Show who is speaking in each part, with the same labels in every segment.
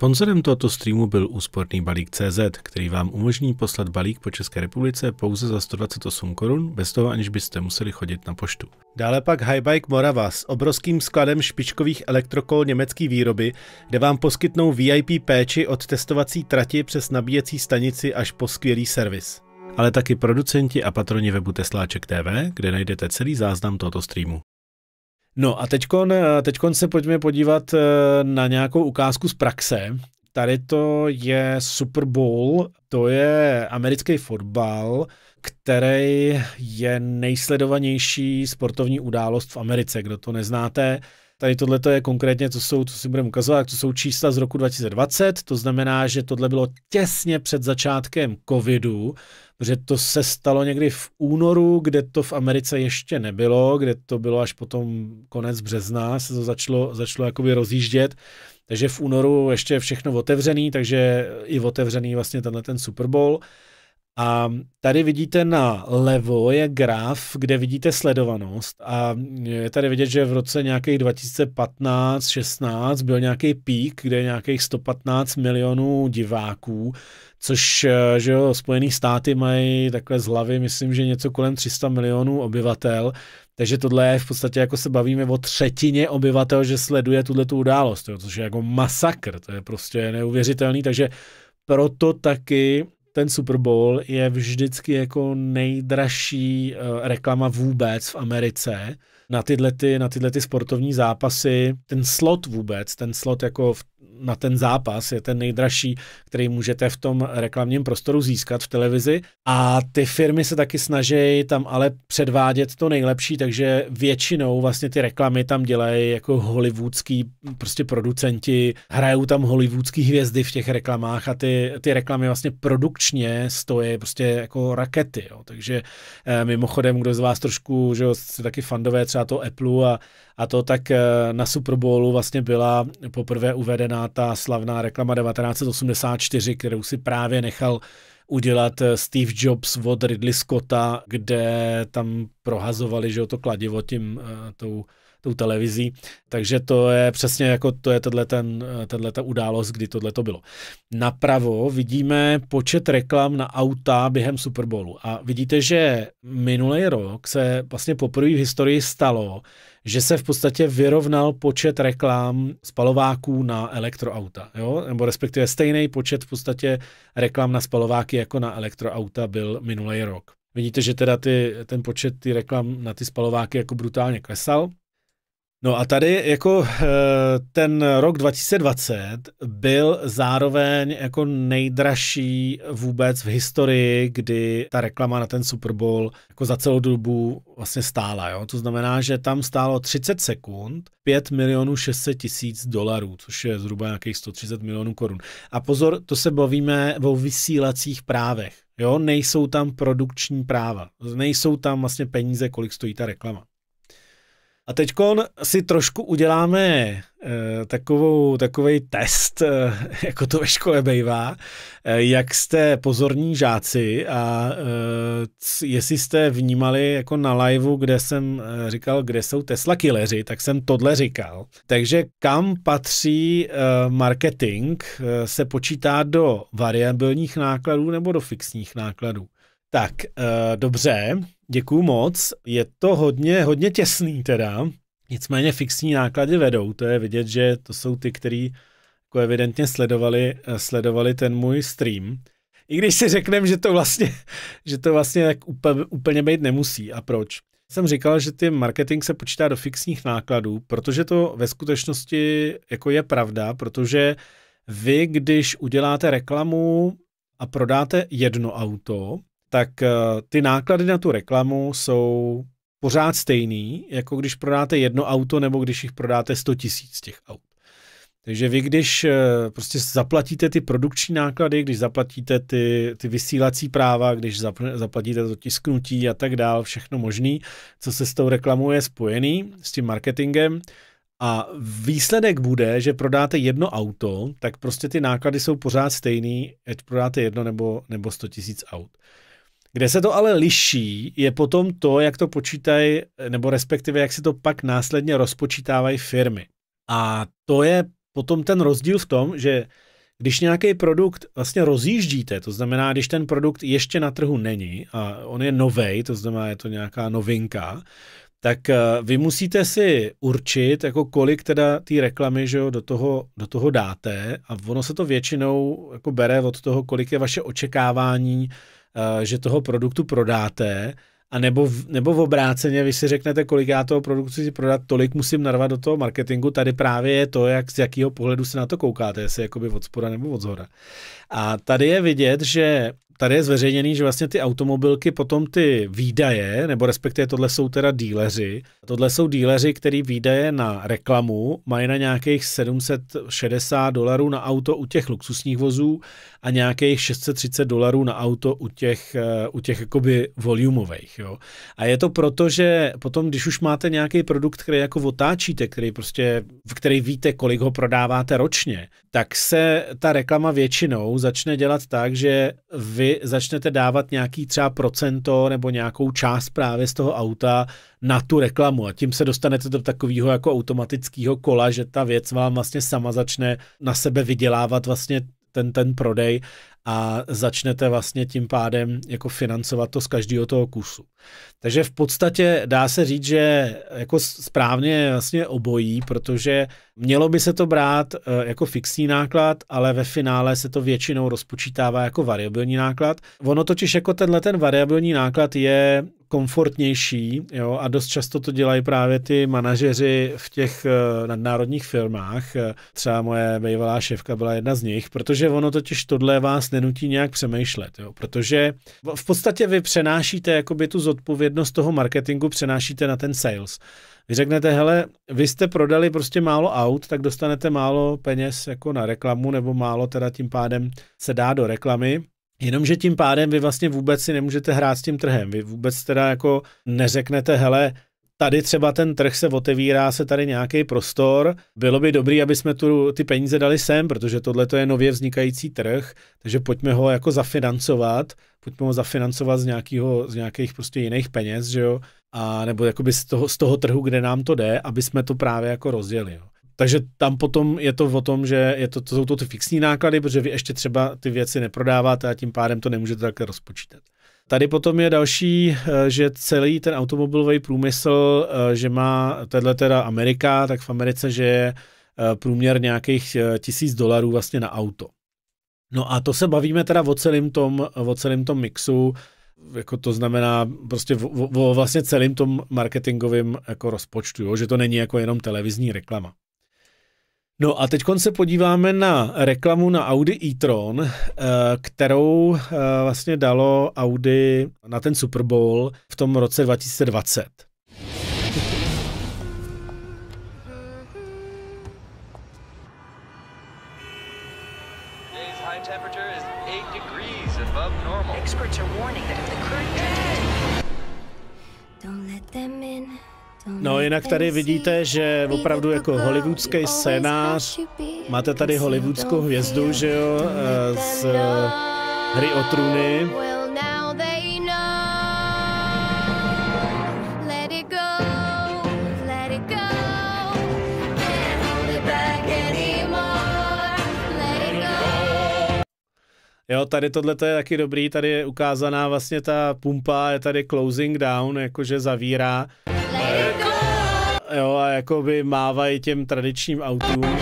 Speaker 1: Sponzorem tohoto streamu byl úsporný balík CZ, který vám umožní poslat balík po České republice pouze za 128 korun, bez toho aniž byste museli chodit na poštu. Dále pak Highbike Morava s obrovským skladem špičkových elektrokol německé výroby, kde vám poskytnou VIP péči od testovací trati přes nabíjecí stanici až po skvělý servis. Ale taky producenti a patroni webu Tesláček TV, kde najdete celý záznam tohoto streamu. No a teďkon, eh, teďkon se pojďme podívat eh, na nějakou ukázku z praxe. Tady to je Super Bowl, to je americký fotbal, který je nejsledovanější sportovní událost v Americe. Kdo to neznáte, Tady tohle je konkrétně, co jsou, co si budeme ukazovat, to jsou čísla z roku 2020, to znamená, že tohle bylo těsně před začátkem covidu, protože to se stalo někdy v únoru, kde to v Americe ještě nebylo, kde to bylo až potom konec března, se to začalo, začalo jakoby rozjíždět, takže v únoru ještě je všechno otevřený, takže i otevřený vlastně tenhle ten Super Bowl. A tady vidíte na levo je graf, kde vidíte sledovanost a je tady vidět, že v roce nějakých 2015-16 byl nějaký pík, kde je nějakých 115 milionů diváků, což eh, že jo, Spojený státy mají takhle z hlavy, myslím, že něco kolem 300 milionů obyvatel, takže tohle je v podstatě jako se bavíme o třetině obyvatel, že sleduje tuhle tu událost, jo, což je jako masakr, to je prostě neuvěřitelný, takže proto taky ten Super Bowl je vždycky jako nejdražší eh, reklama vůbec v Americe na tyhle, ty, na tyhle ty sportovní zápasy. Ten slot vůbec, ten slot jako v na ten zápas je ten nejdražší, který můžete v tom reklamním prostoru získat v televizi. A ty firmy se taky snaží tam ale předvádět to nejlepší, takže většinou vlastně ty reklamy tam dělají jako hollywoodský prostě producenti, hrajou tam hollywoodský hvězdy v těch reklamách a ty, ty reklamy vlastně produkčně stojí prostě jako rakety. Jo. Takže eh, mimochodem, kdo z vás trošku, že jste taky fandové třeba to Apple a a to tak eh, na Super Bowlu vlastně byla poprvé uvedená ta slavná reklama 1984, kterou si právě nechal udělat eh, Steve Jobs od Ridley Scotta, kde tam prohazovali, že to kladivo tím eh, tou tou televizí. Takže to je přesně jako to je tenhle ten, ta událost, kdy tohle to bylo. Napravo vidíme počet reklam na auta během Super Bowlu. A vidíte, že minulý rok se vlastně poprvé v historii stalo, že se v podstatě vyrovnal počet reklám spalováků na elektroauta, jo? nebo respektive stejný počet v podstatě reklam na spalováky jako na elektroauta byl minulý rok. Vidíte, že teda ty, ten počet ty reklam na ty spalováky jako brutálně klesal. No a tady jako eh, ten rok 2020 byl zároveň jako nejdražší vůbec v historii, kdy ta reklama na ten Super Bowl jako za celou dobu vlastně stála. Jo? To znamená, že tam stálo 30 sekund 5 milionů 600 tisíc dolarů, což je zhruba nějakých 130 milionů korun. A pozor, to se bavíme o vysílacích právech. Jo, nejsou tam produkční práva, nejsou tam vlastně peníze, kolik stojí ta reklama. A teď si trošku uděláme eh, takovou, takový test, eh, jako to ve škole bývá, eh, jak jste pozorní žáci a jestli jste vnímali jako na liveu, kde jsem říkal, kde jsou Tesla killeri, tak jsem tohle říkal. Takže kam patří marketing, se počítá do variabilních nákladů nebo do fixních nákladů. Tak, uh, dobře, děkuju moc. Je to hodně, hodně těsný teda, nicméně fixní náklady vedou, to je vidět, že to jsou ty, kteří jako evidentně sledovali, eh, sledovali ten můj stream. I když si řekneme, že to vlastně, že to vlastně tak úplně, úplně být nemusí. A proč? Jsem říkal, že ty marketing se počítá do fixních nákladů, protože to ve skutečnosti jako je pravda, protože vy, když uděláte reklamu a prodáte jedno auto, tak eh, ty náklady na tu reklamu jsou pořád stejný, jako když prodáte jedno auto nebo když jich prodáte 100 tisíc těch aut. Takže vy, když eh, prostě zaplatíte ty produkční náklady, když zaplatíte ty, ty vysílací práva, když zaplatíte to tisknutí a tak dál, všechno možný, co se s tou reklamou je spojený, s tím marketingem, a výsledek bude, že prodáte jedno auto, tak prostě ty náklady jsou pořád stejný, ať prodáte jedno nebo, nebo 100 tisíc aut. Kde se to ale liší, je potom to, jak to počítají, nebo respektive jak si to pak následně rozpočítávají firmy. A to je potom ten rozdíl v tom, že když nějaký produkt vlastně rozjíždíte, to znamená, když ten produkt ještě na trhu není a on je nový, to znamená, je to nějaká novinka, tak eh, vy musíte si určit, jako kolik teda té reklamy že jo, do, toho, do toho dáte a ono se to většinou jako bere od toho, kolik je vaše očekávání Eh, že toho produktu prodáte, a nebo, v, nebo v obráceně, vy si řeknete, kolik já toho produktu si prodat, tolik musím narvat do toho marketingu. Tady právě je to, jak z jakého pohledu se na to koukáte, jestli jakoby od spora nebo od zhora. A tady je vidět, že tady je zveřejněný, že vlastně ty automobilky potom ty výdaje, nebo respektive tohle jsou teda díleři, tohle jsou díleři, který výdaje na reklamu mají na nějakých 760 dolarů na auto u těch luxusních vozů a nějakých 630 dolarů na auto u těch, eh, u těch jakoby volumových. Jo. A je to proto, že potom, když už máte nějaký produkt, který jako otáčíte, který prostě, v který víte, kolik ho prodáváte ročně, tak se ta reklama většinou začne dělat tak, že vy začnete dávat nějaký třeba procento nebo nějakou část právě z toho auta na tu reklamu a tím se dostanete do takového jako automatického kola, že ta věc vám vlastně sama začne na sebe vydělávat vlastně ten, ten prodej a začnete vlastně tím pádem jako financovat to z každého toho kusu. Takže v podstatě dá se říct, že jako správně vlastně obojí, protože mělo by se to brát eh, jako fixní náklad, ale ve finále se to většinou rozpočítává jako variabilní náklad. Ono totiž jako tenhle ten variabilní náklad je komfortnější jo, a dost často to dělají právě ty manažeři v těch uh, nadnárodních firmách. Eh, třeba moje bývalá šéfka byla jedna z nich, protože ono totiž tohle vás nenutí nějak přemýšlet, jo, protože v podstatě vy přenášíte jakoby tu zodpovědnost toho marketingu, přenášíte na ten sales. Vy řeknete, hele, vy jste prodali prostě málo aut, tak dostanete málo peněz jako na reklamu, nebo málo teda tím pádem se dá do reklamy, Jenomže tím pádem vy vlastně vůbec si nemůžete hrát s tím trhem. Vy vůbec teda jako neřeknete, hele, tady třeba ten trh se otevírá, se tady nějaký prostor, bylo by dobré, aby jsme tu, ty peníze dali sem, protože tohle je nově vznikající trh, takže pojďme ho jako zafinancovat, pojďme ho zafinancovat z, nějakýho, z nějakých prostě jiných peněz, že jo, a nebo jakoby z toho, z toho trhu, kde nám to jde, aby jsme to právě jako rozdělili. Takže tam potom je to o tom, že je to, to jsou to ty fixní náklady, protože vy ještě třeba ty věci neprodáváte a tím pádem to nemůžete takhle rozpočítat. Tady potom je další, eh, že celý ten automobilový průmysl, eh, že má tenhle teda Amerika, tak v Americe, že je eh, průměr nějakých tisíc dolarů vlastně na auto. No a to se bavíme teda o celém tom, o celém tom mixu, jako to znamená prostě o, o vlastně celém tom marketingovém jako rozpočtu, jo? že to není jako jenom televizní reklama. No a teď se podíváme na reklamu na Audi e-tron, eh, kterou eh, vlastně dalo Audi na ten Super Bowl v tom roce 2020. No jinak tady vidíte, že opravdu jako hollywoodský scénář, máte tady hollywoodskou hvězdu, že jo, eh, z hry o trůny. Jo, tady tohle je taky dobrý, tady je ukázaná vlastně ta pumpa, je tady closing down, jakože zavírá. Jo, a jako by mávají těm tradičním autům.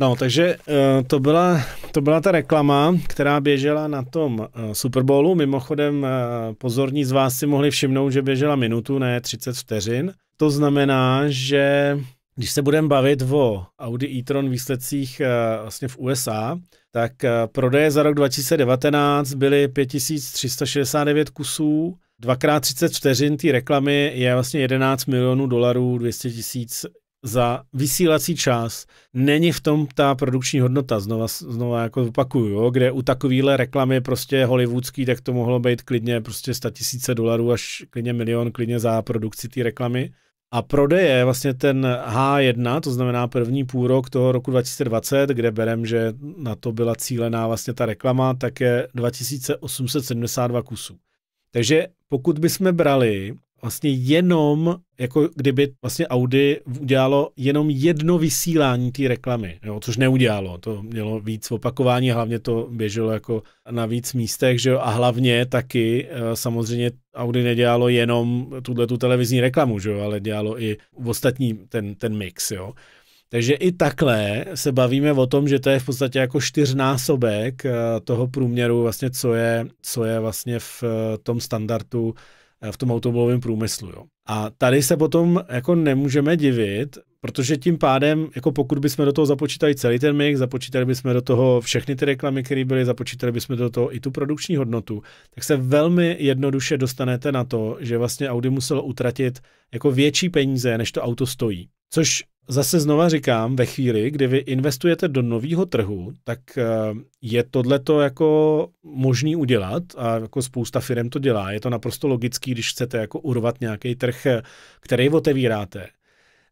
Speaker 1: No, takže uh, to byla to byla ta reklama, která běžela na tom eh, Super Bowlu. Mimochodem, eh, pozorní z vás si mohli všimnout, že běžela minutu, ne 30 vteřin. To znamená, že když se budeme bavit o Audi e-tron výsledcích eh, vlastně v USA, tak prodeje za rok 2019 byly 5369 kusů, dvakrát 30 vteřin té reklamy je vlastně 11 milionů dolarů 200 tisíc za vysílací čas není v tom ta produkční hodnota, znova, znova jako opakuju, jo, kde u takovýhle reklamy prostě hollywoodský, tak to mohlo být klidně prostě 100 tisíce dolarů až klidně milion klidně za produkci té reklamy. A prodeje vlastně ten H1, to znamená první půlrok toho roku 2020, kde berem, že na to byla cílená vlastně ta reklama, tak je 2872 kusů. Takže pokud bychom brali vlastně jenom, jako kdyby vlastně Audi udělalo jenom jedno vysílání té reklamy, jo, což neudělalo, to mělo víc opakování, hlavně to běželo jako na víc místech, že jo, a hlavně taky eh, samozřejmě Audi nedělalo jenom tuhle tu televizní reklamu, že jo, ale dělalo i v ostatní ten, ten mix, jo. Takže i takhle se bavíme o tom, že to je v podstatě jako čtyřnásobek eh, toho průměru, vlastně co je, co je vlastně v eh, tom standardu Eh, v tom automobilovém průmyslu. Jo. A tady se potom jako nemůžeme divit, protože tím pádem, jako pokud bychom do toho započítali celý ten mix, započítali bychom do toho všechny ty reklamy, které byly, započítali bychom do toho i tu produkční hodnotu, tak se velmi jednoduše dostanete na to, že vlastně Audi muselo utratit jako větší peníze, než to auto stojí. Což zase znova říkám, ve chvíli, kdy vy investujete do nového trhu, tak eh, je to jako možný udělat a jako spousta firm to dělá. Je to naprosto logický, když chcete jako urvat nějaký trh, který otevíráte.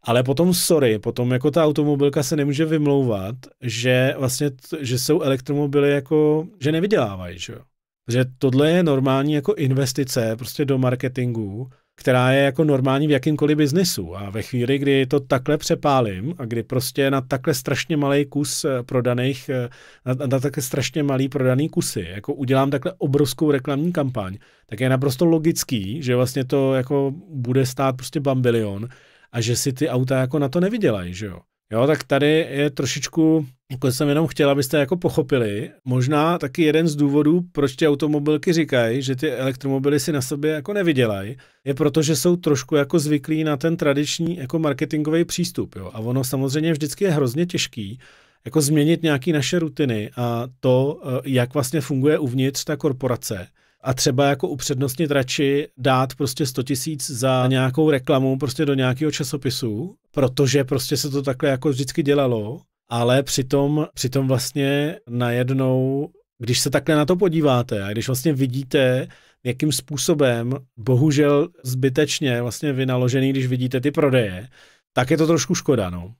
Speaker 1: Ale potom, sorry, potom jako ta automobilka se nemůže vymlouvat, že vlastně, že jsou elektromobily jako, že nevydělávají, že jo. Že tohle je normální jako investice prostě do marketingu, která je jako normální v jakýmkoliv biznesu A ve chvíli, kdy to takhle přepálím a kdy prostě na takhle strašně malý kus eh, prodaných, eh, na, na takhle strašně malý prodaný kusy, jako udělám takhle obrovskou reklamní kampaň, tak je naprosto logický, že vlastně to jako bude stát prostě bambilion a že si ty auta jako na to nevydělají, že jo. Jo, tak tady je trošičku jako jsem jenom chtěl, abyste jako pochopili, možná taky jeden z důvodů, proč ty automobilky říkají, že ty elektromobily si na sobě jako nevydělají, je proto, že jsou trošku jako zvyklí na ten tradiční jako marketingový přístup. Jo? A ono samozřejmě vždycky je hrozně těžký jako změnit nějaké naše rutiny a to, eh, jak vlastně funguje uvnitř ta korporace a třeba jako upřednostnit radši dát prostě 100 tisíc za nějakou reklamu prostě do nějakého časopisu, protože prostě se to takhle jako vždycky dělalo ale přitom, přitom vlastně najednou, když se takhle na to podíváte a když vlastně vidíte, jakým způsobem, bohužel zbytečně vlastně vynaložený, když vidíte ty prodeje, tak je to trošku škoda, no.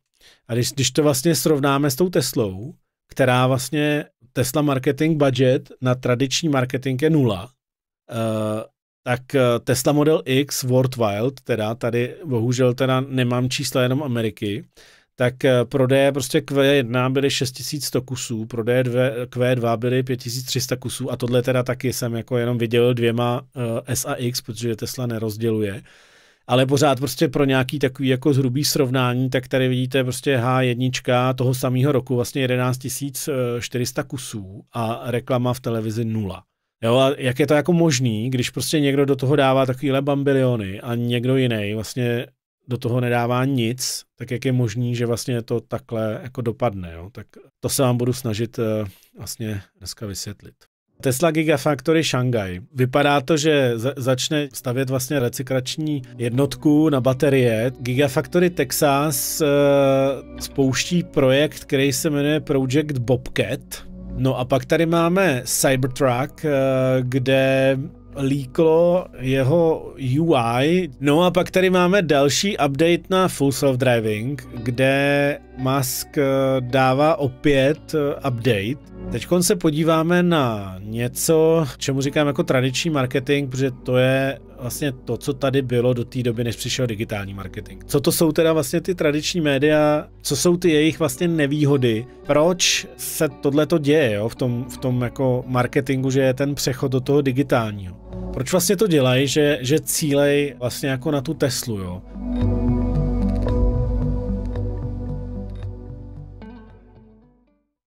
Speaker 1: A když, když to vlastně srovnáme s tou Teslou, která vlastně Tesla marketing budget na tradiční marketing je nula, uh, tak eh, Tesla Model X Worldwide, teda tady bohužel teda nemám čísla jenom Ameriky, tak eh, prodeje prostě Q1 byly 6100 kusů, prodeje Q2 byly 5300 kusů a tohle teda taky jsem jako jenom viděl dvěma eh, S a X, protože Tesla nerozděluje. Ale pořád prostě pro nějaký takový jako zhrubý srovnání, tak tady vidíte prostě H1 toho samého roku, vlastně 11 400 eh, kusů a reklama v televizi nula. Jo, a jak je to jako možný, když prostě někdo do toho dává takovýhle bambiliony a někdo jiný vlastně do toho nedává nic, tak jak je možný, že vlastně to takhle jako dopadne. Jo? Tak to se vám budu snažit eh, vlastně dneska vysvětlit. Tesla Gigafactory Shanghai. Vypadá to, že začne stavět vlastně recyklační jednotku na baterie. Gigafactory Texas eh, spouští projekt, který se jmenuje Project Bobcat. No a pak tady máme Cybertruck, eh, kde líklo jeho UI. No a pak tady máme další update na Full Self Driving, kde Musk eh, dává opět eh, update. Teď se podíváme na něco, čemu říkám jako tradiční marketing, protože to je vlastně to, co tady bylo do té doby, než přišel digitální marketing. Co to jsou teda vlastně ty tradiční média, co jsou ty jejich vlastně nevýhody, proč se tohle to děje jo, v, tom, v tom jako marketingu, že je ten přechod do toho digitálního. Proč vlastně to dělají, že, že cílej vlastně jako na tu Teslu, jo?